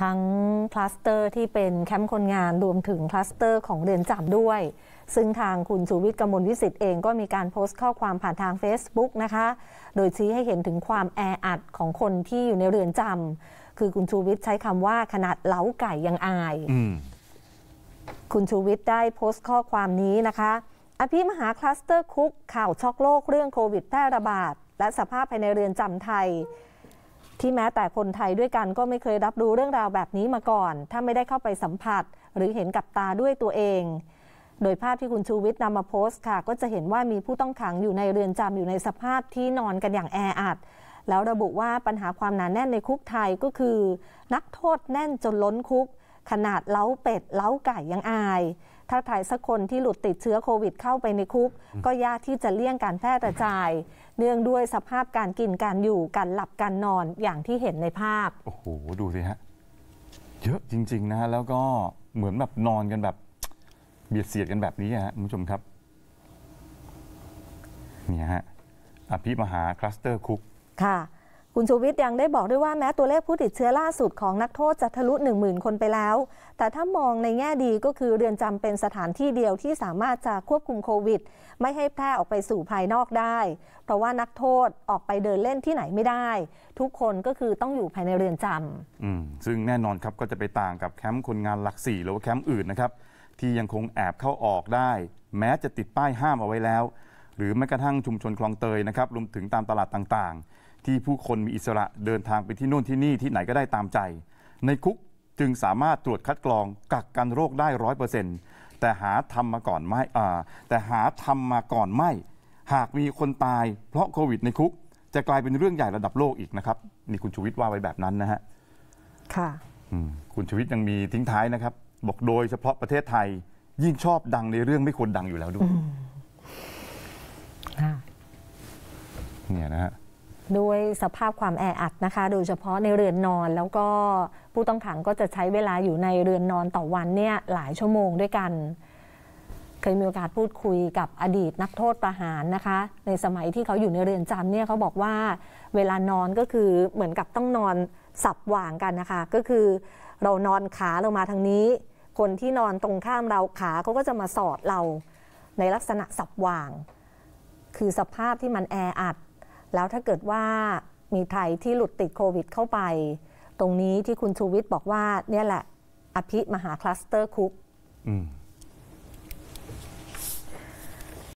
ทั้งคลัสเตอร์ที่เป็นแคมป์คนงานรวมถึงคลัสเตอร์ของเรือนจำด้วย ซึ่งทางคุณชูวิทย์กมลวิสิทธ์เองก็มีการโพสต์ข้อความผ่านทาง Facebook นะคะ โดยชี้ให้เห็นถึงความแออัดของคนที่อยู่ในเรือนจำคือคุณชูวิทย์ใช้คำว่า ขนาดเล้าไก่ยังอาย คุณชูวิทย์ได้โพสต์ข้อความนี้นะคะอภิมหาคลัสเตอร์คุกข่าวช็อกโลกเรื่องโควิดแพร่ระบาด และสภาพภายในเรือนจำไทยที่แม้แต่คนไทยด้วยกันก็ไม่เคยรับรู้เรื่องราวแบบนี้มาก่อน ถ้าไม่ได้เข้าไปสัมผัสหรือเห็นกับตาด้วยตัวเอง โดยภาพที่คุณชูวิทย์นำมาโพสต์ค่ะ ก็จะเห็นว่ามีผู้ต้องขังอยู่ในเรือนจำอยู่ในสภาพที่นอนกันอย่างแออัด แล้วระบุว่าปัญหาความหนาแน่นในคุกไทยก็คือ นักโทษแน่นจนล้นคุกขนาดเล้าเป็ดเล้าไก่ยังอาย ถ้าใครสักคนที่หลุดติดเชื้อโควิด เข้าไปในคุก ก็ยากที่จะเลี่ยงการแพร่กระจาย เนื่องด้วยสภาพการกินการอยู่การหลับการนอนอย่างที่เห็นในภาพ โอ้โหดูสิฮะ เยอะจริง ๆ นะฮะแล้วก็เหมือนแบบนอนกันแบบเบียดเสียดกันแบบนี้ฮะคุณผู้ชมครับ เนี่ยฮะอภิมหาคลัสเตอร์คุก ค่ะคุณชูวิทย์ยังได้บอกด้วยว่าแม้ตัวเลขผู้ติดเชื้อล่าสุดของนักโทษจะทะลุ 1 0,000 คนไปแล้ว แต่ถ้ามองในแง่ดีก็คือเรือนจำเป็นสถานที่เดียวที่สามารถจะควบคุมโควิด ไม่ให้แพร่ออกไปสู่ภายนอกได้ เพราะว่านักโทษออกไปเดินเล่นที่ไหนไม่ได้ ทุกคนก็คือต้องอยู่ภายในเรือนจำ ซึ่งแน่นอนครับก็จะไปต่างกับแคมป์คนงานหลักสี่หรือว่าแคมป์อื่นนะครับที่ยังคงแอบเข้าออกได้ แม้จะติดป้ายห้ามเอาไว้แล้ว หรือแม้กระทั่งชุมชนคลองเตยนะครับรวมถึงตามตลาดต่างๆที่ผู้คนมีอิสระเดินทางไปที่นู่นที่นี่ที่ไหนก็ได้ตามใจ ในคุก จึงสามารถตรวจคัดกรองกักกันโรคได้ร้อยเปอร์เซ็นต์แต่หาทำมาก่อนไม่แต่หาทำมาก่อนไม่ หากมีคนตายเพราะโควิดในคุก จะกลายเป็นเรื่องใหญ่ระดับโลกอีกนะครับ นี่คุณชูวิทย์ว่าไว้แบบนั้นนะฮะค่ะคุณชูวิทย์ยังมีทิ้งท้ายนะครับ บอกโดยเฉพาะประเทศไทย ยิ่งชอบดังในเรื่องไม่ควรดังอยู่แล้วด้วยเนี่ยนะฮะด้วยสภาพความแออัดนะคะโดยเฉพาะในเรือนนอนแล้วก็ผู้ต้องขังก็จะใช้เวลาอยู่ในเรือนนอนต่อวันเนี่ยหลายชั่วโมงด้วยกัน เคยมีโอกาสพูดคุยกับอดีตนักโทษประหารนะคะ ในสมัยที่เขาอยู่ในเรือนจำเนี่ยเขาบอกว่าเวลานอนก็คือเหมือนกับต้องนอนสับหว่างกันนะคะ ก็คือเรานอนขาเรามาทางนี้ คนที่นอนตรงข้ามเราขาเขาก็จะมาสอดเราในลักษณะสับหว่าง คือสภาพที่มันแออัดแล้วถ้าเกิดว่ามีไทยที่หลุดติดโควิดเข้าไป ตรงนี้ที่คุณชูวิทย์บอกว่าเนี่ยแหละ อภิมหาคลัสเตอร์คุก